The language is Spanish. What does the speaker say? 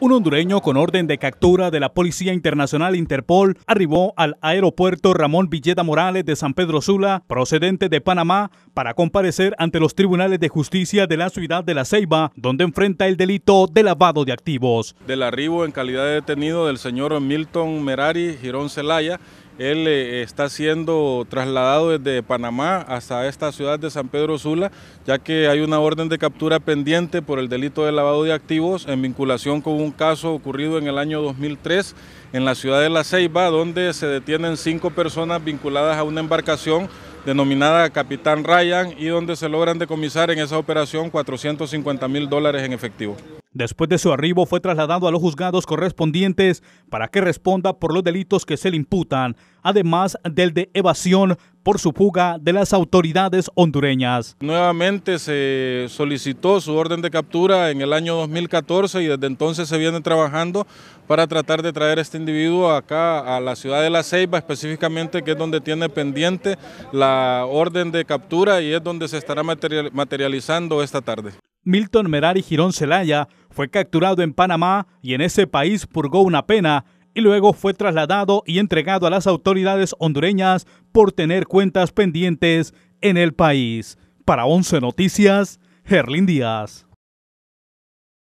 Un hondureño con orden de captura de la Policía Internacional Interpol arribó al aeropuerto Ramón Villeda Morales de San Pedro Sula, procedente de Panamá, para comparecer ante los tribunales de justicia de la ciudad de La Ceiba, donde enfrenta el delito de lavado de activos. Del arribo en calidad de detenido del señor Milton Merari Girón Celaya, él eh, está siendo trasladado desde Panamá hasta esta ciudad de San Pedro Sula, ya que hay una orden de captura pendiente por el delito de lavado de activos en vinculación con un caso ocurrido en el año 2003 en la ciudad de La Ceiba, donde se detienen cinco personas vinculadas a una embarcación denominada Capitán Ryan y donde se logran decomisar en esa operación 450 mil dólares en efectivo. Después de su arribo fue trasladado a los juzgados correspondientes para que responda por los delitos que se le imputan, además del de evasión por su fuga de las autoridades hondureñas. Nuevamente se solicitó su orden de captura en el año 2014 y desde entonces se viene trabajando para tratar de traer a este individuo acá a la ciudad de La Ceiba específicamente, que es donde tiene pendiente la orden de captura y es donde se estará materializando esta tarde. Milton Merari Girón Celaya fue capturado en Panamá y en ese país purgó una pena y luego fue trasladado y entregado a las autoridades hondureñas por tener cuentas pendientes en el país. Para 11 Noticias, Gerlin Díaz.